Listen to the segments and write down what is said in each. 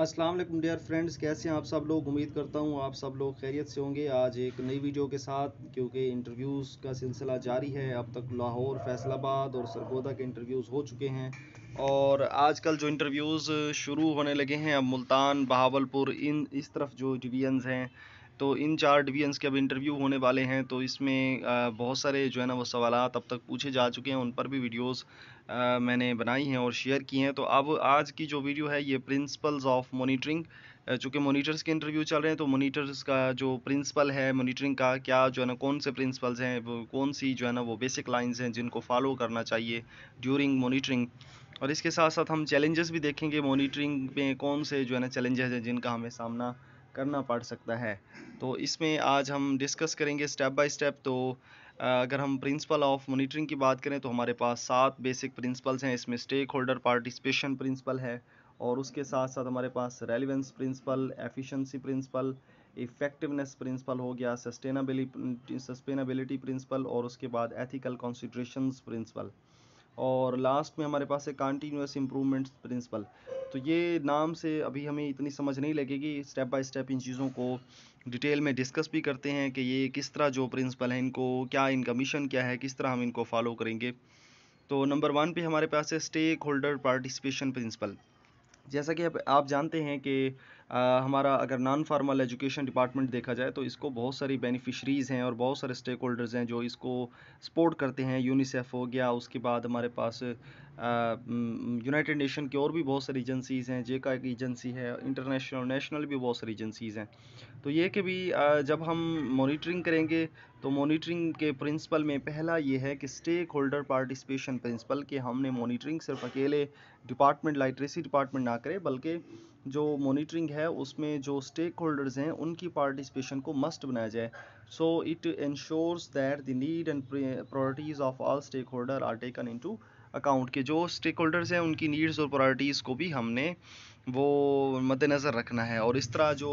अस्सलाम वालेकुम dear friends कैसे हैं आप सब लोग उम्मीद करता हूं आप सब लोग खैरियत से होंगे आज एक नई वीडियो के साथ क्योंकि इंटरव्यूज़ का सिलसिला जारी है अब तक लाहौर फैसलाबाद और सरगोदा के इंटरव्यूज़ हो चुके हैं और आजकल जो इंटरव्यूज़ शुरू होने लगे हैं अब मुल्तान बहावलपुर इन इस तरफ जो डिवीजन हैं तो इन चार डिवीजन्स के अब इंटरव्यू होने वाले हैं तो इसमें बहुत सारे जो है ना वो सवाल अब तक पूछे जा चुके हैं उन पर भी वीडियोस मैंने बनाई हैं और शेयर की हैं तो अब आज की जो वीडियो है ये प्रिंसिपल्स ऑफ मोनीटरिंग चूँकि मोनीटर्स के इंटरव्यू चल रहे हैं तो मोनीटर्स का जो प्रिंसिपल है मोनीटरिंग का क्या जो है ना कौन से प्रिंसिपल्स हैं कौन सी जो है ना वो बेसिक लाइंस हैं जिनको फॉलो करना चाहिए ड्यूरिंग मोनीटरिंग और इसके साथ साथ हम चैलेंजेस भी देखेंगे मोनीटरिंग में कौन से जो है ना चैलेंजेस हैं जिनका हमें सामना करना पड़ सकता है तो इसमें आज हम डिस्कस करेंगे स्टेप बाय स्टेप तो अगर हम प्रिंसिपल ऑफ मॉनिटरिंग की बात करें तो हमारे पास सात बेसिक प्रिंसिपल्स हैं इसमें स्टेक होल्डर पार्टिसिपेशन प्रिंसिपल है और उसके साथ साथ हमारे पास relevance principle efficiency principle effectiveness principle हो गया सस्टेनेबिलिटी सस्टेनेबिलिटी प्रिंसिपल और उसके बाद एथिकल कॉन्सिड्रेशन प्रिंसिपल और लास्ट में हमारे पास है कॉन्टीन्यूस इम्प्रूवमेंट्स प्रिंसिपल तो ये नाम से अभी हमें इतनी समझ नहीं लगेगी स्टेप बाय स्टेप इन चीज़ों को डिटेल में डिस्कस भी करते हैं कि ये किस तरह जो प्रिंसिपल हैं इनको क्या इनका मिशन क्या है किस तरह हम इनको फॉलो करेंगे तो नंबर वन पे हमारे पास है स्टेक होल्डर पार्टिसिपेशन प्रिंसिपल जैसा कि आप जानते हैं कि हमारा अगर नॉन फार्मल एजुकेशन डिपार्टमेंट देखा जाए तो इसको बहुत सारी बेनिफिशरीज़ हैं और बहुत सारे स्टेक होल्डर्स हैं जो इसको सपोर्ट करते हैं यूनिसेफ हो गया उसके बाद हमारे पास यूनाइटेड नेशन की और भी बहुत सारी एजेंसीज़ हैं जे का एजेंसी है इंटरनेशनल नेशनल भी बहुत सारी एजेंसीज़ हैं तो ये कि भी जब हम मोनिटरिंग करेंगे तो मोनिटरिंग के प्रिंसिपल में पहला ये है कि स्टेक होल्डर पार्टिसिपेशन प्रिंसिपल कि हमने मोनिटरिंग सिर्फ अकेले डिपार्टमेंट लाइट्रेसी डिपार्टमेंट ना करे बल्कि जो मॉनिटरिंग है उसमें जो स्टेक होल्डर्स हैं उनकी पार्टिसिपेशन को मस्ट बनाया जाए so it ensures that the need and priorities of all stakeholder are taken into account के जो स्टेक होल्डर्स हैं उनकी नीड्स और प्रायोरिटीज़ को भी हमने वो मद्देनज़र रखना है और इस तरह जो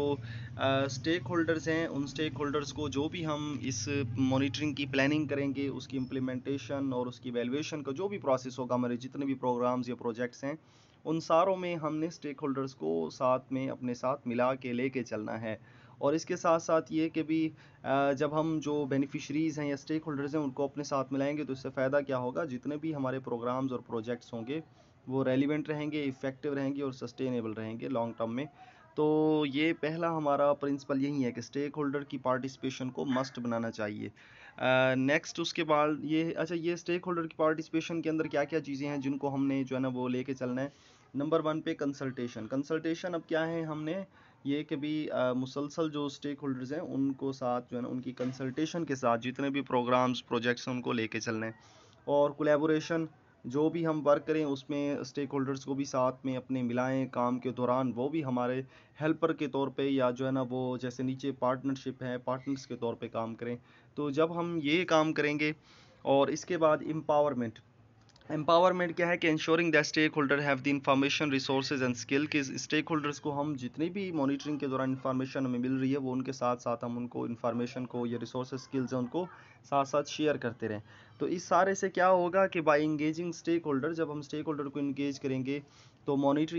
स्टेक होल्डर्स हैं उन स्टेक होल्डर्स को जो भी हम इस मॉनिटरिंग की प्लानिंग करेंगे उसकी इम्प्लीमेंटेशन और उसकी वैल्यूएशन का जो भी प्रोसेस होगा हमारे जितने भी प्रोग्राम्स या प्रोजेक्ट्स हैं उन सारों में हमने स्टेक होल्डर्स को साथ में अपने साथ मिला के ले के चलना है और इसके साथ साथ ये कि भी जब हम जो बेनिफिशरीज़ हैं या स्टेक होल्डर्स हैं उनको अपने साथ मिलाएंगे तो इससे फ़ायदा क्या होगा जितने भी हमारे प्रोग्राम्स और प्रोजेक्ट्स होंगे वो रेलिवेंट रहेंगे इफ़ेक्टिव रहेंगे और सस्टेनेबल रहेंगे लॉन्ग टर्म में तो ये पहला हमारा प्रिंसिपल यही है कि स्टेक होल्डर की पार्टिसिपेशन को मस्ट बनाना चाहिए नेक्स्ट uh, उसके बाद ये अच्छा ये स्टेक होल्डर की पार्टिसिपेशन के अंदर क्या क्या चीज़ें हैं जिनको हमने जो है ना वो लेके चलना है नंबर वन पे कंसल्टेशन कंसल्टेशन अब क्या है हमने ये कि भी मुसलसल जो स्टेक होल्डर्स हैं उनको साथ जो है ना उनकी कंसल्टेशन के साथ जितने भी प्रोग्राम्स प्रोजेक्ट्स हैं उनको लेके चलने और कोलेबोरेशन जो भी हम वर्क करें उसमें स्टेक होल्डर्स को भी साथ में अपने मिलाएं काम के दौरान वो भी हमारे हेल्पर के तौर पे या जो है ना वो जैसे नीचे पार्टनरशिप है पार्टनर्स के तौर पे काम करें तो जब हम ये काम करेंगे और इसके बाद एम्पावरमेंट एम्पावरमेंट क्या है कि ensuring that stakeholder have the information resources and skill के स्टेक होल्डर्स को हम जितनी भी मॉनिटरिंग के दौरान इन्फॉर्मेशन हमें मिल रही है वो उनके साथ साथ हम उनको इन्फॉर्मेशन को या रिसोर्स स्किल्स हैं उनको साथ साथ शेयर करते रहें तो इस सारे से क्या होगा कि बाई इंगेजिंग स्टेक होल्डर जब हम स्टेक होल्डर को इंगेज करेंगे तो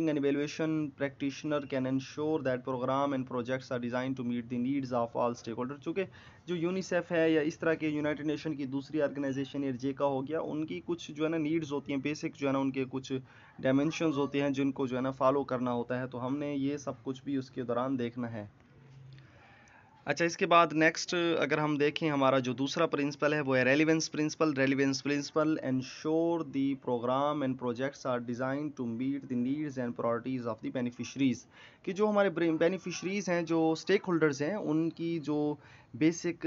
and evaluation practitioner can ensure that program and projects are design to meet the needs of all stakeholder चूँकि जो यूनिसेफ है या इस तरह के यूनाइटेड नेशन की दूसरी ऑर्गेनाइजेशन या जेका हो गया उनकी कुछ जो है ना नीड्स होती हैं बेसिक जो है ना उनके कुछ डायमेंशन होते हैं जिनको जो है ना फॉलो करना होता है तो हमने ये सब कुछ भी उसके दौरान देखना है अच्छा इसके बाद नेक्स्ट अगर हम देखें हमारा जो दूसरा प्रिंसिपल है वो है relevance principle relevance principle ensure the program and projects are design to meet the needs and priorities of the beneficiaries कि जो हमारे बेनिफिशरीज़ हैं जो स्टेक होल्डर्स हैं उनकी जो बेसिक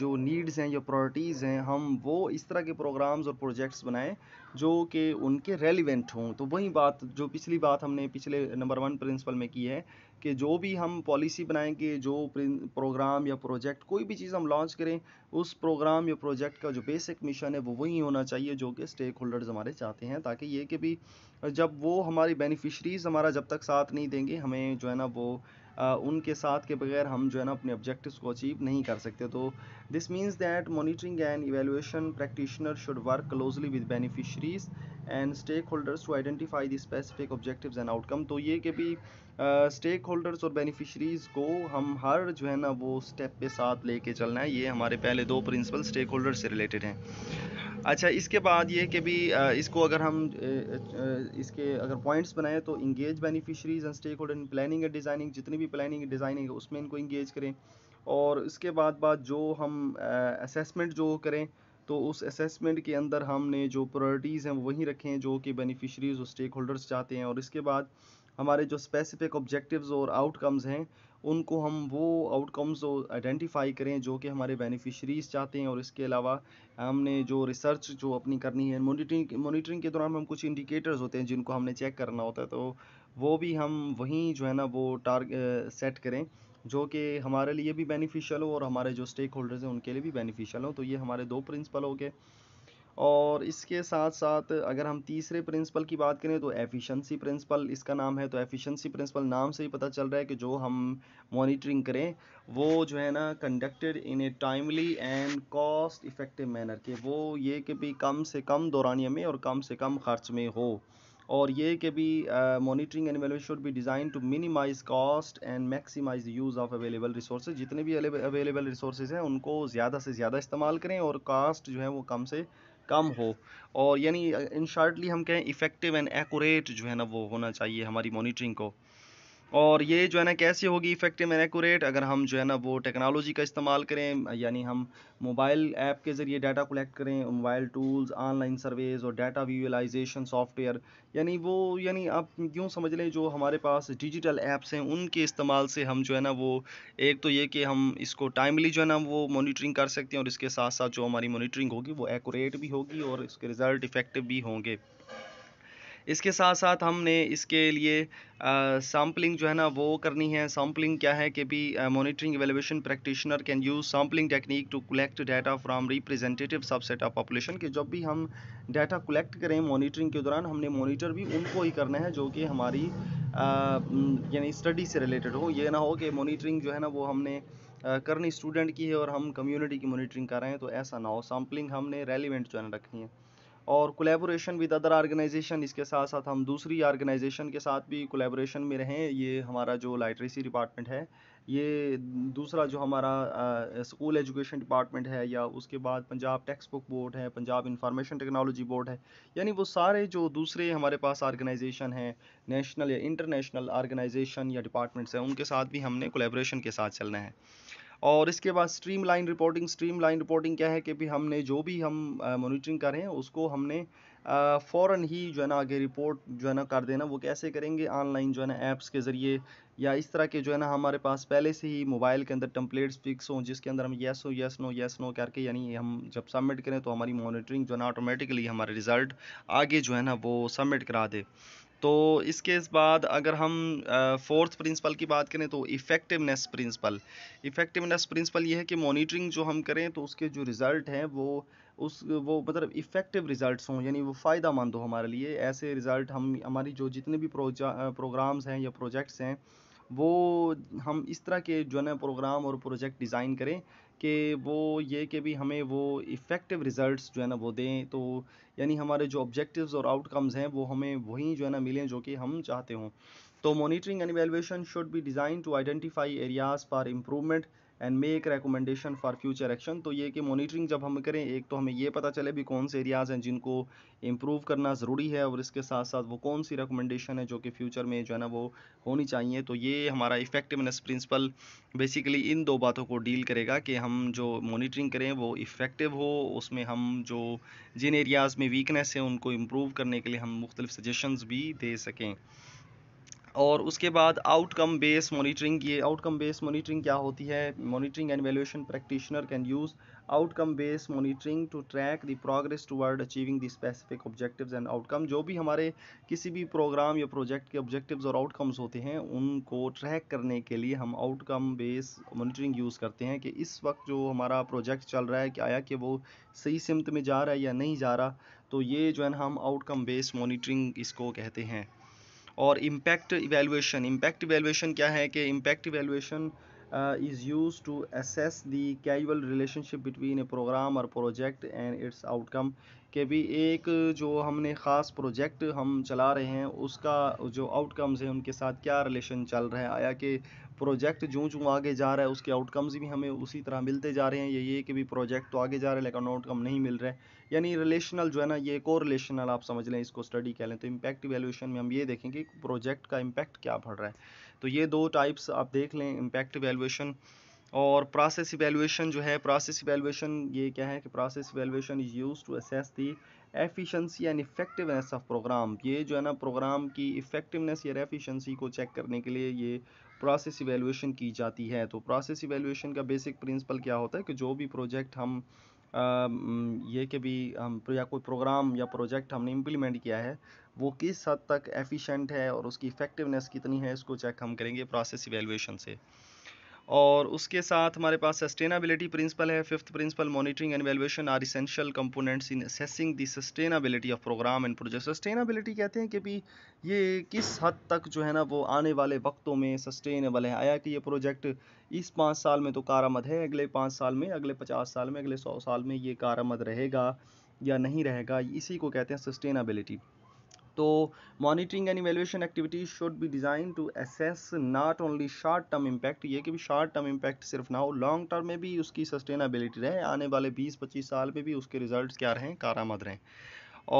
जो नीड्स हैं या प्रायोरिटीज़ हैं हम वो इस तरह के प्रोग्राम्स और प्रोजेक्ट्स बनाएं जो कि उनके रेलिवेंट हों तो वही बात जो पिछली बात हमने पिछले नंबर वन प्रिंसिपल में की है कि जो भी हम पॉलिसी बनाएंगे जो प्रोग्राम या प्रोजेक्ट कोई भी चीज़ हम लॉन्च करें उस प्रोग्राम या प्रोजेक्ट का जो बेसिक मिशन है वो वही होना चाहिए जो कि स्टेक होल्डर्स हमारे चाहते हैं ताकि ये कि भी जब वो हमारी बेनिफिशरीज़ हमारा जब तक साथ नहीं देंगे हमें जो है ना वो आ, उनके साथ के बगैर हम जो है ना अपने ऑब्जेक्टिव्स को अचीव नहीं कर सकते तो this means that monitoring and evaluation practitioner should work closely with beneficiaries and stakeholders to identify the specific objectives and outcome तो ये कि भी स्टेक होल्डर्स और बेनिफिशरीज़ को हम हर जो है ना वो स्टेप पे साथ लेके चलना है ये हमारे पहले दो प्रिंसिपल स्टेक होल्डर से रिलेटेड हैं अच्छा इसके बाद ये कि भी इसको अगर हम इसके अगर पॉइंट्स बनाएं तो engage beneficiaries and stakeholder in planning and designing जितनी भी प्लानिंग डिज़ाइनिंग है उसमें इनको इंगेज करें और इसके बाद बाद जो हम असेसमेंट जो करें तो उस असेसमेंट के अंदर हमने जो प्रायोरिटीज़ हैं वहीं रखें जो कि बेनिफिशरीज़ और स्टेक होल्डर्स चाहते हैं और इसके बाद हमारे जो स्पेसिफिक ऑब्जेक्टिव्स और आउटकम्स हैं उनको हम वो आउटकम्स आइडेंटिफाई करें जो कि हमारे बेनिफिशरीज़ चाहते हैं और इसके अलावा हमने जो रिसर्च जो अपनी करनी है मॉनिटरिंग मॉनिटरिंग के दौरान हम कुछ इंडिकेटर्स होते हैं जिनको हमने चेक करना होता है तो वो भी हम वहीं जो है ना वो टारगेट सेट करें जो कि हमारे लिए भी बेनिफिशियल हो और हमारे जो स्टेक होल्डर्स हैं उनके लिए भी बेनिफिशियल हो तो ये हमारे दो प्रिंसिपल हो गए और इसके साथ साथ अगर हम तीसरे प्रिंसिपल की बात करें तो एफिशिएंसी प्रिंसिपल इसका नाम है तो एफिशिएंसी प्रिंसिपल नाम से ही पता चल रहा है कि जो हम मॉनिटरिंग करें वो जो है ना conducted in a timely and cost effective manner के वो ये कि भी कम से कम दौरानिया में और कम से कम खर्च में हो और ये कि भी monitoring and evaluation should be design to minimise cost and maximise use of available resource जितने भी अवेलेबल रिसोर्स हैं उनको ज़्यादा से ज़्यादा इस्तेमाल करें और कास्ट जो है वो कम से कम हो और यानी इन शार्टली हम कहें इफ़ेक्टिव एंड एकूरेट जो है ना वो होना चाहिए हमारी मोनिटरिंग को और ये जो है ना कैसे होगी इफेक्टिव एंड एकूरेट अगर हम जो है ना वो टेक्नोलॉजी का इस्तेमाल करें यानी हम मोबाइल ऐप के ज़रिए डाटा कलेक्ट करें मोबाइल टूल्स ऑनलाइन सर्वेज और डाटा विजुअलाइजेशन सॉफ्टवेयर यानी वो यानी आप यूँ समझ लें जो हमारे पास डिजिटल ऐप्स हैं उनके इस्तेमाल से हम जो है ना वो एक तो ये कि हम इसको टाइमली जो है ना वो मोनिटरिंग कर सकते हैं और इसके साथ साथ जो हमारी मोनिटरिंग होगी वो एकूरेट भी होगी और इसके रिज़ल्ट इफेक्टिव भी होंगे इसके साथ साथ हमने इसके लिए सैम्पलिंग जो है ना वो करनी है सैम्पलिंग क्या है कि भी monitoring evaluation practitioner can use sampling technique to collect data from representative subset of population के जब भी हम डाटा कलेक्ट करें मॉनिटरिंग के दौरान हमने मॉनिटर भी उनको ही करना है जो कि हमारी यानी स्टडी से रिलेटेड हो ये ना हो कि मॉनिटरिंग जो है ना वो हमने करनी स्टूडेंट की है और हम कम्युनिटी की मॉनिटरिंग कर रहे हैं तो ऐसा ना हो सैम्पलिंग हमने रेलिवेंट जो है ना रखनी है और कोलेबोरेशन विद अदर आर्गेनाइजेशन इसके साथ साथ हम दूसरी आर्गेनाइजेशन के साथ भी कोलेबोरेशन में रहें ये हमारा जो लाइट्रेसी डिपार्टमेंट है ये दूसरा जो हमारा स्कूल एजुकेशन डिपार्टमेंट है या उसके बाद पंजाब टेक्स्ट बुक बोर्ड है पंजाब इंफॉर्मेशन टेक्नोलॉजी बोर्ड है यानी वो सारे जो दूसरे हमारे पास आर्गेनाइजेशन हैं नेशनल या इंटरनेशनल आर्गेनाइजेशन या डिपार्टमेंट्स हैं उनके साथ भी हमने कोलेबोरेशन के साथ चलना है और इसके बाद streamline reporting streamline reporting क्या है कि भी हमने जो भी हम मोनिटरिंग करें उसको हमने फ़ौर ही जो है ना आगे रिपोर्ट जो है ना कर देना वो कैसे करेंगे ऑनलाइन जो है ना ऐप्स के ज़रिए या इस तरह के जो है ना हमारे पास पहले से ही मोबाइल के अंदर टम्पलेट्स फिक्स हों जिसके अंदर हम येस हो येस नो येस नो करके यानी हम जब सबमिट करें तो हमारी मॉनिटरिंग जो है ना ऑटोमेटिकली हमारे रिज़ल्ट आगे जो है ना वो सबमिट करा दे तो इसके इस बाद अगर हम फोर्थ प्रिंसिपल की बात करें तो इफ़ेक्टिवनेस प्रिंसिपल इफ़ेक्टिवनेस प्रिंसिपल ये है कि मॉनिटरिंग जो हम करें तो उसके जो रिज़ल्ट हैं वो उस वो मतलब इफ़ेक्टिव रिज़ल्ट्स हों यानी वो फ़ायदा मंद हो हमारे लिए ऐसे रिज़ल्ट हम हमारी जो जितने भी प्रोग्राम्स हैं या प्रोजेक्ट्स हैं वो हम इस तरह के जो है ना प्रोग्राम और प्रोजेक्ट डिज़ाइन करें कि वो ये कि भी हमें वो इफ़ेक्टिव रिज़ल्ट्स जो है ना वो दें तो यानी हमारे जो ऑब्जेक्टिव्स और आउटकम्स हैं वो हमें वहीं जो है ना मिलें जो कि हम चाहते हों तो monitoring and evaluation should be design to identify areas for improvement and make recommendation for future action तो ये कि मॉनिटरिंग जब हम करें एक तो हमें ये पता चले भी कौन से एरियाज़ हैं जिनको इम्प्रूव करना ज़रूरी है और इसके साथ साथ वो कौन सी रिकमेंडेशन है जो कि फ्यूचर में जो है ना वो होनी चाहिए तो ये हमारा इफेक्टिवनेस प्रिंसिपल बेसिकली इन दो बातों को डील करेगा कि हम जो मोनिटरिंग करें वो इफ़ेक्टिव हो उसमें हम जो जिन एरियाज़ में वीकनेस है उनको इम्प्रूव करने के लिए हम मुख्तलिफ सजेशंस भी दे सकें और उसके बाद आउटकम बेस मॉनिटरिंग ये आउटकम बेस मॉनिटरिंग क्या होती है monitoring and valuation practitioner can use outcome base monitoring to track the progress toward achieving the specific objectives and outcome जो भी हमारे किसी भी प्रोग्राम या प्रोजेक्ट के ऑब्जेक्टिव्स और आउटकम्स होते हैं उनको ट्रैक करने के लिए हम आउटकम बेस मॉनिटरिंग यूज़ करते हैं कि इस वक्त जो हमारा प्रोजेक्ट चल रहा है कि आया कि वो सही सिमत में जा रहा है या नहीं जा रहा तो ये जो है हम आउटकम बेस्ड मॉनिटरिंग इसको कहते हैं और इम्पैक्ट इवेलुएशन इम्पैक्ट इवेलुएशन क्या है कि impact evaluation is use to assess the casual relationship between a program और प्रोजेक्ट एंड इट्स आउटकम के भी एक जो हमने ख़ास प्रोजेक्ट हम चला रहे हैं उसका जो आउटकम्स हैं उनके साथ क्या रिलेशन चल रहा है आया कि प्रोजेक्ट जो जो आगे जा रहा है उसके आउटकम्स भी हमें उसी तरह मिलते जा रहे हैं ये ये कि भी प्रोजेक्ट तो आगे जा रहा है लेकिन आउटकम नहीं मिल रहा है यानी रिलेशनल जो है ना ये को रिलेशनल आप समझ लें इसको स्टडी कह लें तो इम्पैक्ट इवेल्यूशन में हम ये देखें कि प्रोजेक्ट का इम्पैक्ट क्या पड़ रहा है तो ये दो टाइप्स आप देख लें इम्पैक्ट वैल्यूएशन और प्रोसेस इवेल्यूशन जो है प्रोसेस इवेल्यूशन ये क्या है कि process evaluation is use to assess the efficiency and effectiveness of program ये जो है ना प्रोग्राम की इफेक्टिवनेस या एफिशिएंसी को चेक करने के लिए ये प्रोसेस इवेलुएशन की जाती है तो प्रोसेस इवेलुएशन का बेसिक प्रिंसिपल क्या होता है कि जो भी प्रोजेक्ट हम ये कि भी हम या कोई प्रोग्राम या प्रोजेक्ट हमने इम्प्लीमेंट किया है वो किस हद तक एफिशिएंट है और उसकी इफ़ेक्टिवनेस कितनी है इसको चेक हम करेंगे प्रोसेस इवेलुएशन से और उसके साथ हमारे पास सस्टेनेबिलिटी प्रिंसिपल है fifth principle monitoring and valuation are essential components in assessing the sustainability of program and project sustainability कहते हैं कि भी ये किस हद तक जो है ना वो आने वाले वक्तों में सस्टेनेबल है आया कि ये प्रोजेक्ट इस पाँच साल में तो कारामद है अगले पाँच साल में अगले पचास साल में अगले सौ साल में ये कारामद रहेगा या नहीं रहेगा इसी को कहते हैं सस्टेनाबिलिटी तो monitoring and evaluation activities should be design to assess not only short term impact ये कि भी शॉर्ट टर्म इम्पैक्ट सिर्फ ना हो लॉन्ग टर्म में भी उसकी सस्टेनेबिलिटी रहे आने वाले 20-25 साल में भी उसके रिजल्ट क्या रहें कारामद रहें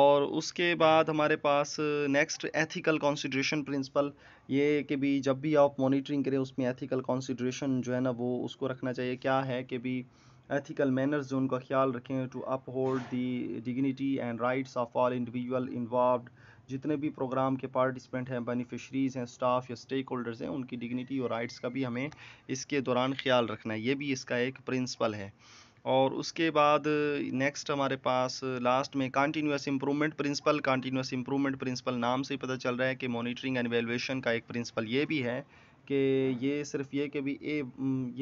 और उसके बाद हमारे पास नेक्स्ट एथिकल कॉन्सिड्रेशन प्रिंसिपल ये कि भी जब भी आप मॉनिटरिंग करें उसमें एथिकल कॉन्सिड्रेशन जो है ना वो उसको रखना चाहिए क्या है कि भी एथिकल मैनर्स जो उनका ख्याल रखें to uphold the dignity and rights of all individual involve जितने भी प्रोग्राम के पार्टिसिपेंट हैं बेनिफिशरीज़ हैं स्टाफ या स्टेक होल्डर्स हैं उनकी डिग्निटी और राइट्स का भी हमें इसके दौरान ख्याल रखना है ये भी इसका एक प्रिंसिपल है और उसके बाद नेक्स्ट हमारे पास लास्ट में continuous improvement principle continuous improvement principle नाम से ही पता चल रहा है कि मॉनिटरिंग एंड वेलुएशन का एक प्रिंसिपल ये भी है कि ये सिर्फ ये कि भी ए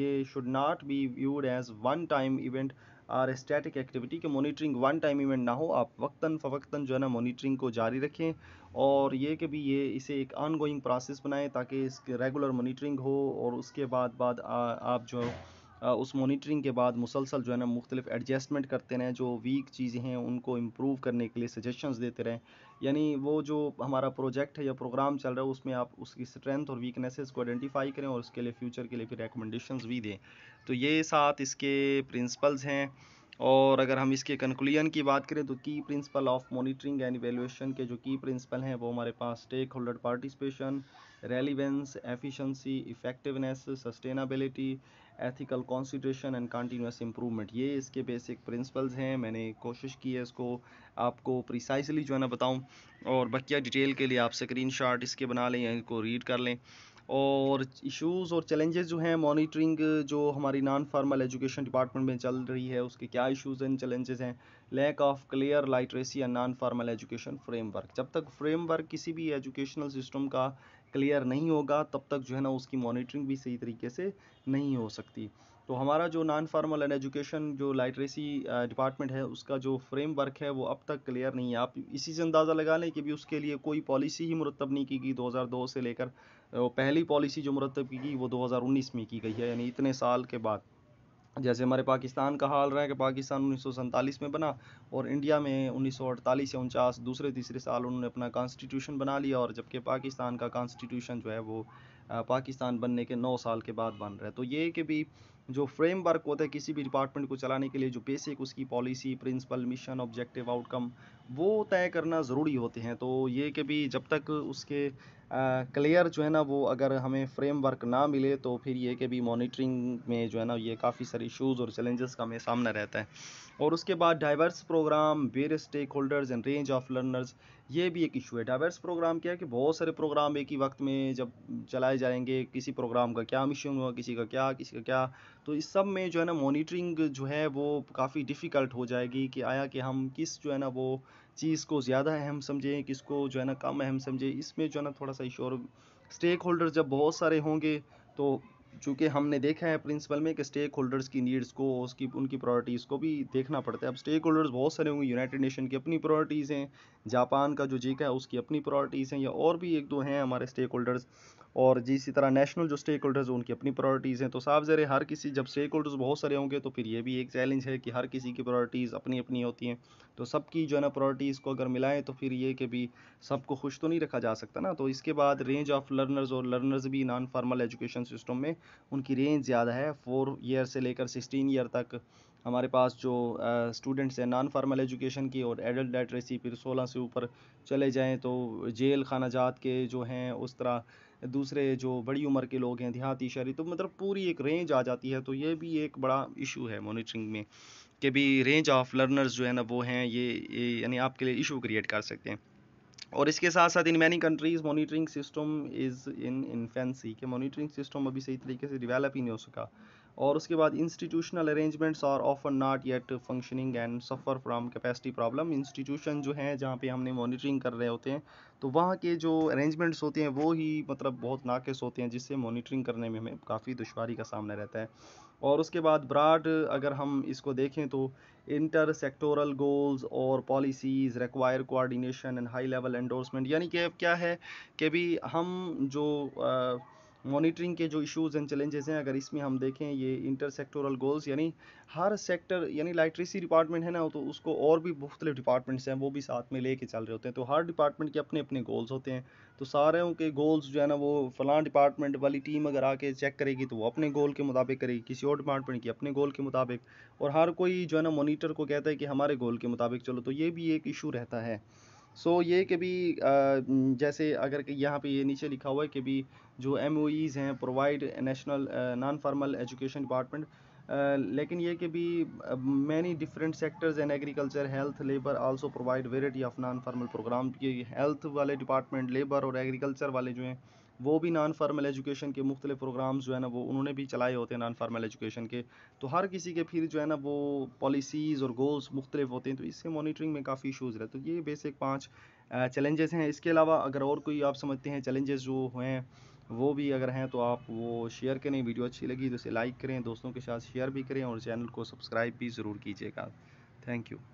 ये should not be viewed as one time event और स्टैटिक एक्टिविटी की मॉनिटरिंग वन टाइम इवेंट ना हो आप वक्ता फवक्तन जो है ना मॉनिटरिंग को जारी रखें और ये कि भी ये इसे एक ऑनगोइंग प्रोसेस बनाएं ताकि इसके रेगुलर मॉनिटरिंग हो और उसके बाद बाद आ, आप जो उस मोनिटरिंग के बाद मुसलसल जो है ना मुख्तलिफ एडजस्टमेंट करते रहें जो वीक चीज़ें हैं उनको इम्प्रूव करने के लिए सजेशंस देते रहें यानी वो जो हमारा प्रोजेक्ट है या प्रोग्राम चल रहा है उसमें आप उसकी स्ट्रेंथ और वीकनेसेस को आइडेंटिफाई करें और उसके लिए फ्यूचर के लिए फिर रिकमेंडेशन भी दें तो ये साथ इसके प्रिंसिपल्स हैं और अगर हम इसके कंक्लूजन की बात करें तो की principle of monitoring and evaluation के जो की प्रिंसिपल हैं वो हमारे पास stakeholder participation relevance, efficiency, effectiveness, sustainability, ethical consideration and continuous improvement ये इसके बेसिक प्रिंसिपल्स हैं मैंने कोशिश की है इसको आपको प्रिसाइसली जो है ना बताऊँ और बकिया डिटेल के लिए आप स्क्रीन शॉट इसके बना लें या इनको रीड कर लें और इश्यूज़ और चैलेंजेस जो हैं मॉनिटरिंग जो हमारी नॉन फार्मल एजुकेशन डिपार्टमेंट में चल रही है उसके क्या इश्यूज़ एंड चैलेंजेस हैं lack of clear literacy and non formal education framework जब तक फ्रेमवर्क किसी भी एजुकेशनल सिस्टम का क्लियर नहीं होगा तब तक जो है ना उसकी मॉनिटरिंग भी सही तरीके से नहीं हो सकती तो हमारा जो नॉन फार्मल एंड एजुकेशन जो लाइट्रेसी डिपार्टमेंट है उसका जो फ्रेमवर्क है वो अब तक क्लियर नहीं है आप इसी से अंदाज़ा लगा लें कि भी उसके लिए कोई पॉलिसी ही मुरतब नहीं की गई 2002 से लेकर पहली पॉलिसी जो मुरतब की गई वो 2019 में की गई है यानी इतने साल के बाद जैसे हमारे पाकिस्तान का हाल रहा है कि पाकिस्तान उन्नीस में बना और इंडिया में उन्नीस या उनचास दूसरे तीसरे साल उन्होंने अपना कॉन्स्टिट्यूशन बना लिया और जबकि पाकिस्तान का कॉन्स्टिट्यूशन जो है वो पाकिस्तान बनने के नौ साल के बाद बन रहा है तो ये कि भी जो फ्रेमवर्क होता है किसी भी डिपार्टमेंट को चलाने के लिए जो बेसिक उसकी policy principle mission objective outcome वो तय करना ज़रूरी होते हैं तो ये कि भी जब तक उसके क्लियर जो है ना वो अगर हमें फ्रेमवर्क ना मिले तो फिर ये कि भी मॉनिटरिंग में जो है ना ये काफ़ी सारे इशूज़ और चैलेंजेस का हमें सामना रहता है और उसके बाद diverse program where stakeholders and range of learners ये भी एक इशू है डाइवर्स प्रोग्राम क्या है कि बहुत सारे प्रोग्राम एक ही वक्त में जब चलाए जाएंगे किसी प्रोग्राम का क्या मिशन हुआ किसी का क्या किसी का क्या तो इस सब में जो है ना मॉनिटरिंग जो है वो काफ़ी डिफ़िकल्ट हो जाएगी कि आया कि हम किस जो है ना वो चीज़ को ज़्यादा अहम समझें किसको जो है ना कम अहम समझें इसमें जो है ना थोड़ा सा इशू और स्टेक होल्डर जब बहुत सारे होंगे तो चूँकि हमने देखा है प्रिंसिपल में कि स्टेक होल्डर्स की नीड्स को उसकी उनकी प्रायोरिटीज़ को भी देखना पड़ता है अब स्टेक होल्डर्स बहुत सारे होंगे यूनाइटेड नेशन की अपनी प्रायोरिटीज़ हैं जापान का जो जीका है उसकी अपनी प्रायोरिटीज़ हैं या और भी एक दो हैं हमारे स्टेक होल्डर्स और जी इसी तरह नेशनल जो स्टेक होल्डर्स उनकी अपनी प्रायोरिटीज़ हैं तो साफ जरिए हर किसी जब स्टेक होल्डर्स बहुत सारे होंगे तो फिर ये भी एक चैलेंज है कि हर किसी की प्रायोरिटीज़ अपनी अपनी होती हैं तो सबकी जो है ना प्रायोरिटीज़ को अगर मिलाएं तो फिर ये कि भी सबको खुश तो नहीं रखा जा सकता ना तो इसके बाद रेंज ऑफ लर्नर्स और लर्नर्स भी नॉन फार्मल एजुकेशन सिस्टम में उनकी रेंज ज़्यादा है फोर ईयर से लेकर सिक्सटीन ईयर तक हमारे पास जो स्टूडेंट्स हैं नॉन फार्मल एजुकेशन की और एडल्ट लिटरेसी फिर सोलह से ऊपर चले जाएँ तो जेल खाना जात के जो हैं उस तरह दूसरे जो बड़ी उम्र के लोग हैं देहाती शहरी तो मतलब पूरी एक रेंज आ जाती है तो ये भी एक बड़ा इशू है मॉनिटरिंग में कि भी रेंज ऑफ लर्नर्स जो है ना वो हैं ये, यानी आपके लिए इशू क्रिएट कर सकते हैं और इसके साथ साथ in many countries monitoring system is in infancy के मॉनिटरिंग सिस्टम अभी सही तरीके से डिवेलप ही नहीं हो सका और उसके बाद institutional arrangements are often not yet functioning and suffer from capacity problem institution जो हैं जहाँ पे हमने मॉनिटरिंग कर रहे होते हैं तो वहाँ के जो अरेंजमेंट्स होते हैं वो ही मतलब बहुत नाकस होते हैं जिससे मॉनिटरिंग करने में हमें काफ़ी दुशारी का सामना रहता है और उसके बाद ब्राड अगर हम इसको देखें तो इंटर सेक्टोरल गोल्स और policies require coordination and high level endorsement यानी कि क्या है कि भी हम जो आ, मॉनिटरिंग के जो इश्यूज एंड चैलेंजेस हैं अगर इसमें हम देखें ये इंटर सेक्टोरल गोल्स यानी हर सेक्टर यानी इलेक्ट्रिसिटी डिपार्टमेंट है ना तो उसको और भी मुख्तलि डिपार्टमेंट्स हैं वो भी साथ में लेके चल रहे होते हैं तो हर डिपार्टमेंट के अपने अपने गोल्स होते हैं तो सारों के गोल्स जो है ना वो फलां डिपार्टमेंट वाली टीम अगर आके चेक करेगी तो वो अपने गोल के मुताबिक करेगी किसी और डिपार्टमेंट की अपने गोल के मुताबिक और हर कोई जो है ना मोनीटर को कहता है कि हमारे गोल के मुताबिक चलो तो ये भी एक इशू रहता है सो ये कि भी जैसे अगर कि यहाँ पे ये नीचे लिखा हुआ है कि भी जो एम हैं provide national non formal education department लेकिन ये कि भी many different sectors in agriculture health labour also provide variety of non formal program ये हेल्थ वाले डिपार्टमेंट लेबर और एग्रीकल्चर वाले जो हैं वो भी नॉन फार्मल एजुकेशन के मुख्तलिफ प्रोग्राम जो है ना वो उन्होंने भी चलाए होते हैं नॉन फार्मल एजुकेशन के तो हर किसी के फिर जो है ना वो पॉलिसीज़ और गोल्स मुख्तलिफ होते हैं तो इससे मॉनिटरिंग में काफ़ी इशूज़ रहते तो ये बेसिक पाँच चैलेंजेस हैं इसके अलावा अगर और कोई आप समझते हैं चैलेंजेस जो हैं वो भी अगर हैं तो आप वो शेयर करें वीडियो अच्छी लगी तो इसे लाइक करें दोस्तों के साथ शेयर भी करें और चैनल को सब्सक्राइब भी ज़रूर कीजिएगा थैंक यू